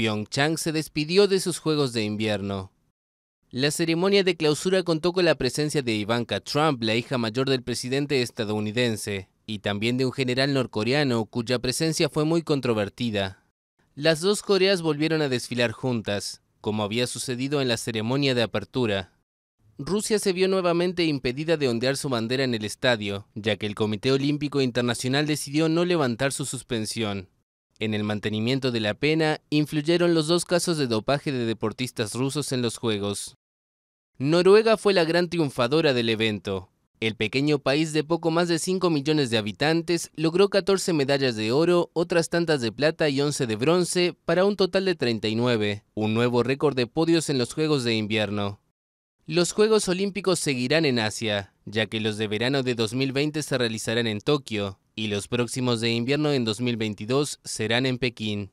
Pyeongchang se despidió de sus Juegos de Invierno. La ceremonia de clausura contó con la presencia de Ivanka Trump, la hija mayor del presidente estadounidense, y también de un general norcoreano cuya presencia fue muy controvertida. Las dos Coreas volvieron a desfilar juntas, como había sucedido en la ceremonia de apertura. Rusia se vio nuevamente impedida de ondear su bandera en el estadio, ya que el Comité Olímpico Internacional decidió no levantar su suspensión. En el mantenimiento de la pena influyeron los dos casos de dopaje de deportistas rusos en los Juegos. Noruega fue la gran triunfadora del evento. El pequeño país de poco más de 5 millones de habitantes logró 14 medallas de oro, otras tantas de plata y 11 de bronce, para un total de 39, un nuevo récord de podios en los Juegos de Invierno. Los Juegos Olímpicos seguirán en Asia, ya que los de verano de 2020 se realizarán en Tokio, y los próximos de invierno en 2022 serán en Pekín.